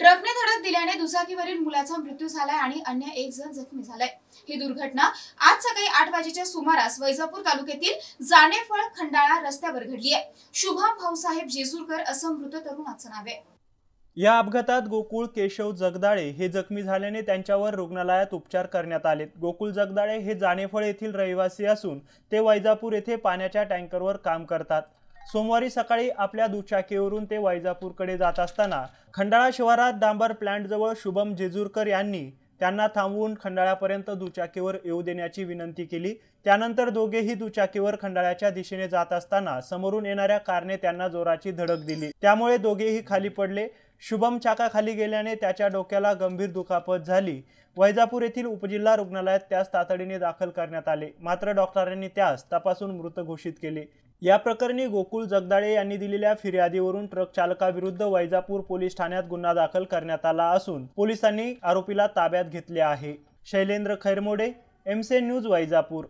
ट्रकने धडक दिल्याने दुचाकीवरील मुलाचा मृत्यू झालाय आणि अन्य एक जण जखमी झालाय ही दुर्घटना आज सकाळी आठ वाजेच्या सुमारास वैजापूर तालुक्यातील जाणेफळ खंडाळा रस्त्यावर घडली आहे शुभम भाऊसाहेब जेजूरकर असं मृत तरुणाचं नाव आहे या अपघातात गोकुळ केशव जगदाळे हे जखमी झाल्याने त्यांच्यावर रुग्णालयात उपचार करण्यात आले गोकुळ जगदाळे हे जाणेफळ येथील रहिवासी असून ते वैजापूर येथे पाण्याच्या टँकरवर काम करतात सोमवारी सकाळी आपल्या दुचाकीवरून ते वैजापूरकडे जात असताना खंडाळा शिवारात डांबर जवळ शुभम जेजूरकर यांनी त्यांना थांबवून खंडाळापर्यंत दुचाकीवर येऊ देण्याची विनंती केली त्यानंतर दोघेही दुचाकीवर खंडाळ्याच्या दिशेने जात असताना समोरून येणाऱ्या कारने त्यांना जोराची धडक दिली त्यामुळे दोघेही खाली पडले शुभम चाकाखाली गेल्याने त्याच्या डोक्याला गंभीर दुखापत झाली वैजापूर येथील उपजिल्हा रुग्णालयात त्यास तातडीने दाखल करण्यात आले मात्र डॉक्टरांनी त्यास तपासून मृत घोषित केले या प्रकरणी गोकुल जगदाळे यांनी दिलेल्या फिर्यादीवरून ट्रक चालकाविरुद्ध वैजापूर पोलीस ठाण्यात गुन्हा दाखल करण्यात आला असून पोलिसांनी आरोपीला ताब्यात घेतले आहे शैलेंद्र खैरमोडे एमसे न्यूज वैजापूर